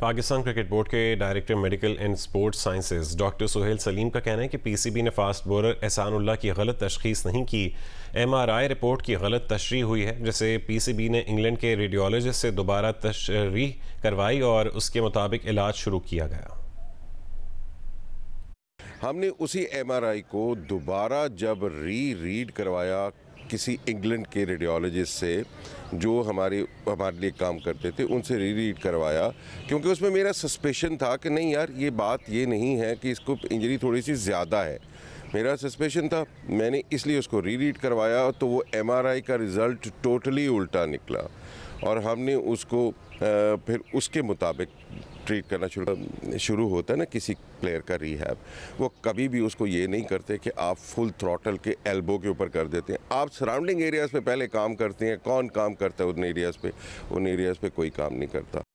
Pakistan cricket board के director medical and sports sciences doctor Suhail Saleem का कहना है कि पीसीबी ने फास्ट बॉलर एहसानुल्ला की गलत तशखीस नहीं की एमआरआई रिपोर्ट की गलत तशरी हुई है जैसे पीसीबी ने इंग्लैंड के रेडियोलॉजिस्ट से दोबारा तशरी करवाई और उसके मुताबिक इलाज शुरू किया गया हमने उसी एमआरआई को दोबारा जब री रीड करवाया किसी इंग्लैंड के रेडियोलॉजिस्ट से जो हमारे हमारे लिए काम करते थे उनसे री रीड करवाया क्योंकि उसमें मेरा सस्पेशन था कि नहीं यार ये बात ये नहीं है कि इसको इंजरी थोड़ी सी ज़्यादा है मेरा सस्पेशन था मैंने इसलिए उसको री रीड करवाया तो वो एम का रिज़ल्ट टोटली उल्टा निकला और हमने उसको आ, फिर उसके मुताबिक ट्रीट करना शुरू शुरू होता है ना किसी प्लेयर का रिहैब वो कभी भी उसको ये नहीं करते कि आप फुल थ्रॉटल के एल्बो के ऊपर कर देते हैं आप सराउंडिंग एरियाज़ पे पहले काम करते हैं कौन काम करता है उन एरियाज़ पे उन एरियाज़ पे कोई काम नहीं करता